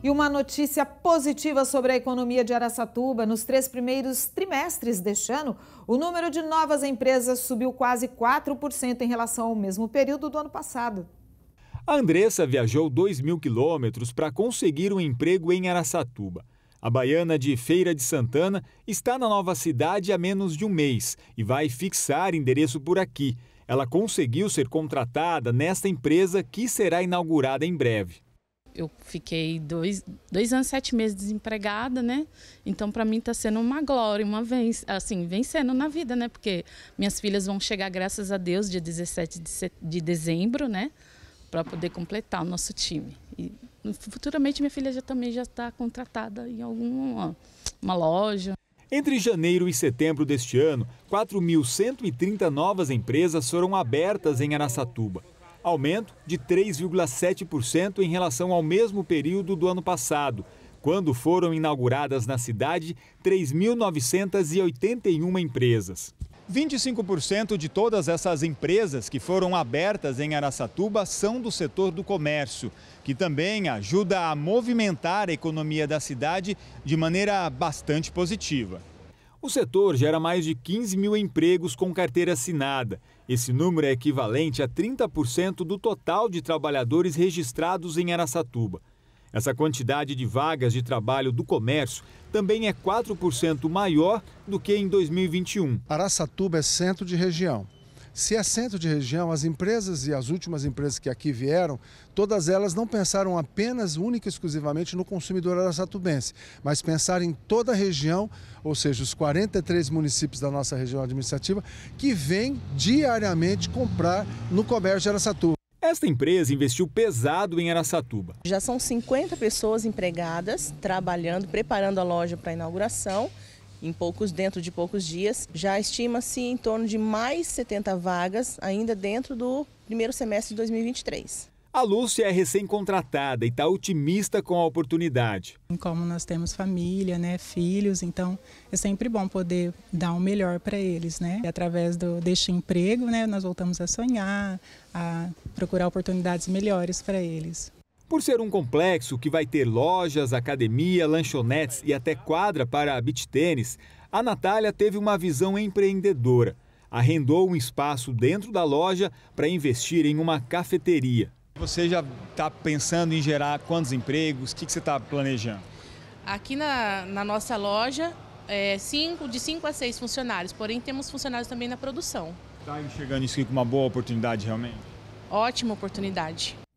E uma notícia positiva sobre a economia de Araçatuba. Nos três primeiros trimestres deste ano, o número de novas empresas subiu quase 4% em relação ao mesmo período do ano passado. A Andressa viajou 2 mil quilômetros para conseguir um emprego em Araçatuba. A baiana de Feira de Santana está na nova cidade há menos de um mês e vai fixar endereço por aqui. Ela conseguiu ser contratada nesta empresa que será inaugurada em breve eu fiquei dois, dois anos, sete meses desempregada, né? Então, para mim, está sendo uma glória, uma vez, assim, vencendo na vida, né? Porque minhas filhas vão chegar, graças a Deus, dia 17 de, set... de dezembro, né? Para poder completar o nosso time. E futuramente, minha filha já também já está contratada em alguma uma loja. Entre janeiro e setembro deste ano, 4.130 novas empresas foram abertas em Aracatuba aumento de 3,7% em relação ao mesmo período do ano passado, quando foram inauguradas na cidade 3.981 empresas. 25% de todas essas empresas que foram abertas em Araçatuba são do setor do comércio, que também ajuda a movimentar a economia da cidade de maneira bastante positiva. O setor gera mais de 15 mil empregos com carteira assinada. Esse número é equivalente a 30% do total de trabalhadores registrados em Aracatuba. Essa quantidade de vagas de trabalho do comércio também é 4% maior do que em 2021. Aracatuba é centro de região. Se é centro de região, as empresas e as últimas empresas que aqui vieram, todas elas não pensaram apenas, única e exclusivamente, no consumidor araçatubense, mas pensaram em toda a região, ou seja, os 43 municípios da nossa região administrativa, que vêm diariamente comprar no comércio de Araçatuba. Esta empresa investiu pesado em Araçatuba. Já são 50 pessoas empregadas, trabalhando, preparando a loja para a inauguração em poucos dentro de poucos dias. Já estima-se em torno de mais 70 vagas ainda dentro do primeiro semestre de 2023. A Lúcia é recém-contratada e está otimista com a oportunidade. Como nós temos família, né, filhos, então é sempre bom poder dar o um melhor para eles, né? E através do, deste emprego, né, nós voltamos a sonhar, a procurar oportunidades melhores para eles. Por ser um complexo que vai ter lojas, academia, lanchonetes e até quadra para beach tênis, a Natália teve uma visão empreendedora. Arrendou um espaço dentro da loja para investir em uma cafeteria. Você já está pensando em gerar quantos empregos? O que, que você está planejando? Aqui na, na nossa loja, é cinco, de 5 a 6 funcionários, porém temos funcionários também na produção. Está enxergando isso aqui com uma boa oportunidade realmente? Ótima oportunidade.